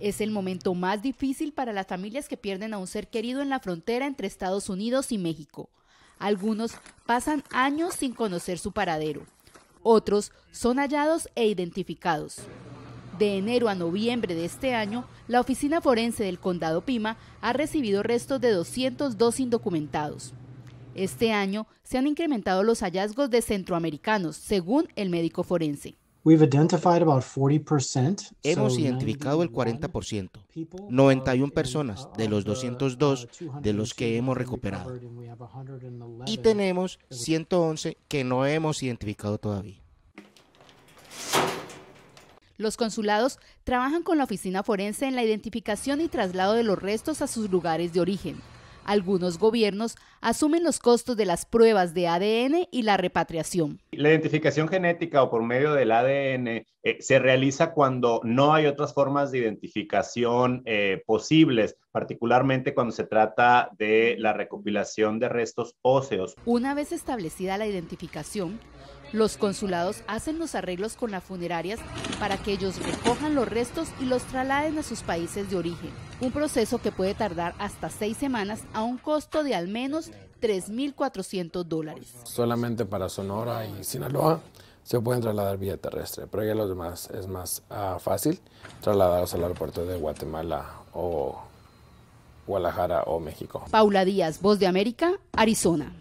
Es el momento más difícil para las familias que pierden a un ser querido en la frontera entre Estados Unidos y México. Algunos pasan años sin conocer su paradero. Otros son hallados e identificados. De enero a noviembre de este año, la Oficina Forense del Condado Pima ha recibido restos de 202 indocumentados. Este año se han incrementado los hallazgos de centroamericanos, según el médico forense. Hemos identificado el 40%, 91 personas de los 202 de los que hemos recuperado. Y tenemos 111 que no hemos identificado todavía. Los consulados trabajan con la oficina forense en la identificación y traslado de los restos a sus lugares de origen. Algunos gobiernos asumen los costos de las pruebas de ADN y la repatriación. La identificación genética o por medio del ADN eh, se realiza cuando no hay otras formas de identificación eh, posibles particularmente cuando se trata de la recopilación de restos óseos. Una vez establecida la identificación, los consulados hacen los arreglos con las funerarias para que ellos recojan los restos y los trasladen a sus países de origen, un proceso que puede tardar hasta seis semanas a un costo de al menos 3.400 dólares. Solamente para Sonora y Sinaloa se pueden trasladar vía terrestre, pero ya los demás es más ah, fácil trasladarlos al aeropuerto de Guatemala o Guadalajara o México. Paula Díaz, Voz de América, Arizona.